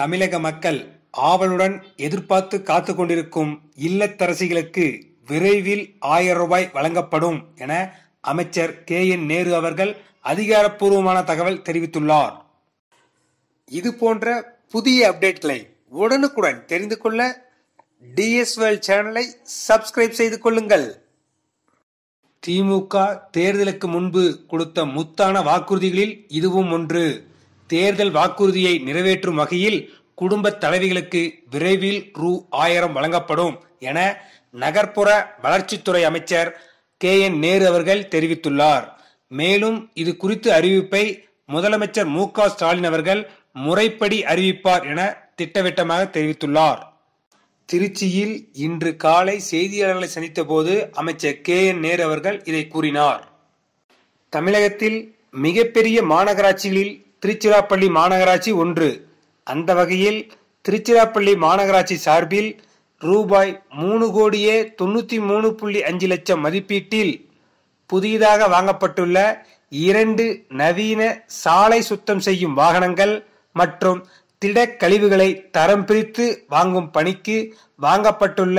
தமிழக மக்கள் ஆவலுடன் எதிர்பார்த்து காத்து கொண்டிருக்கும் இல்லத்தரசிகளுக்கு விரைவில் ஆயிரம் ரூபாய் வழங்கப்படும் என அமைச்சர் கே என் நேரு அவர்கள் அதிகாரப்பூர்வமான தகவல் தெரிவித்துள்ளார் இது போன்ற புதிய அப்டேட்களை உடனுக்குடன் தெரிந்து கொள்ள டிஎஸ் சேனலை சப்ஸ்கிரைப் செய்து கொள்ளுங்கள் திமுக தேர்தலுக்கு முன்பு கொடுத்த முத்தான வாக்குறுதிகளில் இதுவும் ஒன்று தேர்தல் வாக்குறுதியை நிறைவேற்றும் வகையில் குடும்ப தலைவிகளுக்கு விரைவில் ரூ ஆயிரம் வழங்கப்படும் என நகர்ப்புற வளர்ச்சித்துறை அமைச்சர் கே என் நேரு அவர்கள் தெரிவித்துள்ளார் மேலும் இது குறித்து அறிவிப்பை முதலமைச்சர் மு ஸ்டாலின் அவர்கள் முறைப்படி அறிவிப்பார் என திட்டவட்டமாக தெரிவித்துள்ளார் திருச்சியில் இன்று காலை செய்தியாளர்களை சந்தித்த போது அமைச்சர் கே என் நேரு அவர்கள் இதை கூறினார் தமிழகத்தில் மிகப்பெரிய மாநகராட்சிகளில் திருச்சிராப்பள்ளி மாநகராட்சி ஒன்று அந்த வகையில் திருச்சிராப்பள்ளி மாநகராட்சி சார்பில் ரூபாய் மூணு கோடியே தொண்ணூற்றி மூணு புள்ளி அஞ்சு லட்சம் மதிப்பீட்டில் புதிதாக வாங்கப்பட்டுள்ள இரண்டு நவீன சாலை சுத்தம் செய்யும் வாகனங்கள் மற்றும் திடக்கழிவுகளை தரம் பிரித்து வாங்கும் பணிக்கு வாங்கப்பட்டுள்ள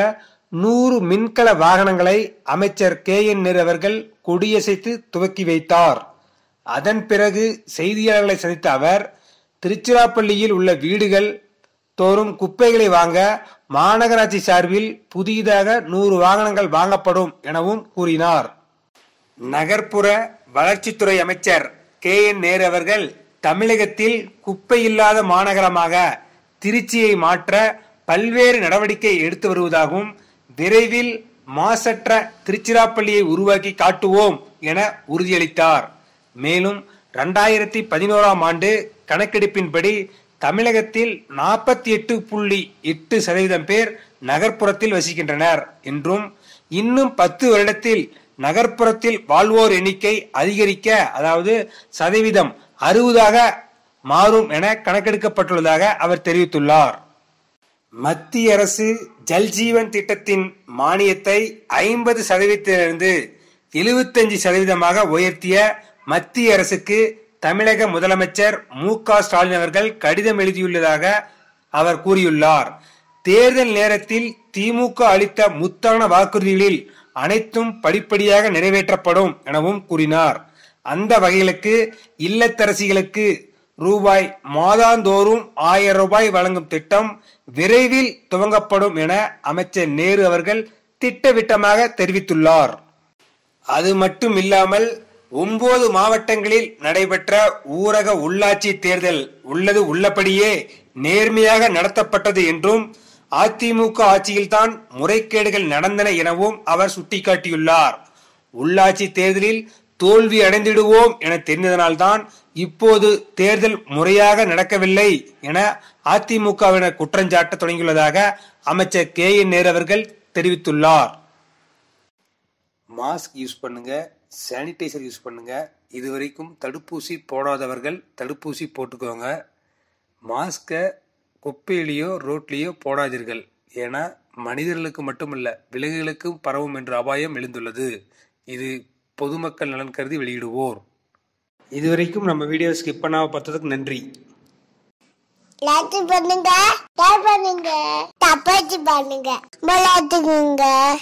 நூறு மின்கல வாகனங்களை அமைச்சர் கே என் அவர்கள் கொடியசைத்து துவக்கி வைத்தார் அதன் பிறகு செய்தியாளர்களை சந்தித்த அவர் திருச்சிராப்பள்ளியில் உள்ள வீடுகள் தோறும் குப்பைகளை வாங்க மாநகராட்சி சார்பில் புதிதாக நூறு வாகனங்கள் வாங்கப்படும் எனவும் கூறினார் நகர்ப்புற வளர்ச்சித்துறை அமைச்சர் கே என் நேரு அவர்கள் தமிழகத்தில் குப்பை இல்லாத மாநகரமாக திருச்சியை மாற்ற பல்வேறு நடவடிக்கை எடுத்து வருவதாகவும் விரைவில் மாசற்ற திருச்சிராப்பள்ளியை உருவாக்கி காட்டுவோம் என உறுதியளித்தார் மேலும் ரெண்டாயிரத்தி பதினோராம் ஆண்டு கணக்கெடுப்பின்படி தமிழகத்தில் நாற்பத்தி எட்டு புள்ளி எட்டு சதவீதம் பேர் நகர்ப்புறத்தில் வசிக்கின்றனர் என்றும் இன்னும் பத்து வருடத்தில் நகர்ப்புறத்தில் வாழ்வோர் எண்ணிக்கை அதிகரிக்க அதாவது சதவீதம் அறுபதாக மாறும் என கணக்கெடுக்கப்பட்டுள்ளதாக அவர் தெரிவித்துள்ளார் மத்திய அரசு ஜல்ஜீவன் திட்டத்தின் மானியத்தை ஐம்பது சதவீதத்திலிருந்து எழுபத்தஞ்சு சதவீதமாக உயர்த்திய மத்திய அரசுக்கு தமிழக முதலமைச்சர் மு ஸ்டாலின் அவர்கள் கடிதம் எழுதியுள்ளதாக அவர் கூறியுள்ளார் தேர்தல் நேரத்தில் திமுக அளித்த முத்தான வாக்குறுதிகளில் அனைத்தும் படிப்படியாக நிறைவேற்றப்படும் எனவும் கூறினார் அந்த வகைகளுக்கு இல்லத்தரசிகளுக்கு ரூபாய் மாதாந்தோறும் ஆயிரம் ரூபாய் வழங்கும் திட்டம் விரைவில் துவங்கப்படும் என அமைச்சர் நேரு அவர்கள் திட்டவிட்டமாக தெரிவித்துள்ளார் அது மட்டும் இல்லாமல் ஒன்பது மாவட்டங்களில் நடைபெற்ற ஊரக உள்ளாட்சி தேர்தல் உள்ளது உள்ளபடியே நேர்மையாக நடத்தப்பட்டது என்றும் அதிமுக ஆட்சியில்தான் முறைகேடுகள் நடந்தன எனவும் அவர் சுட்டிக்காட்டியுள்ளார் உள்ளாட்சி தேர்தலில் தோல்வி அடைந்திடுவோம் என தெரிந்ததனால்தான் இப்போது தேர்தல் முறையாக நடக்கவில்லை என அதிமுகவினர் குற்றஞ்சாட்ட தொடங்கியுள்ளதாக அமைச்சர் கே என் நேரவர்கள் தெரிவித்துள்ளார் மாஸ்க் யூஸ் பண்ணுங்கள் சானிடைசர் யூஸ் பண்ணுங்கள் இது வரைக்கும் தடுப்பூசி போடாதவர்கள் தடுப்பூசி போட்டுக்கோங்க மாஸ்க்கை குப்பையிலேயோ ரோட்லேயோ போடாதீர்கள் ஏன்னா மனிதர்களுக்கு மட்டுமல்ல விலங்குகளுக்கும் பரவும் என்ற அபாயம் எழுந்துள்ளது இது பொதுமக்கள் நலன் கருதி வெளியிடுவோர் இதுவரைக்கும் நம்ம வீடியோ ஸ்கிப் பண்ணாம பார்த்ததுக்கு நன்றி லைக் பண்ணுங்க ஷேர் பண்ணுங்க பண்ணுங்க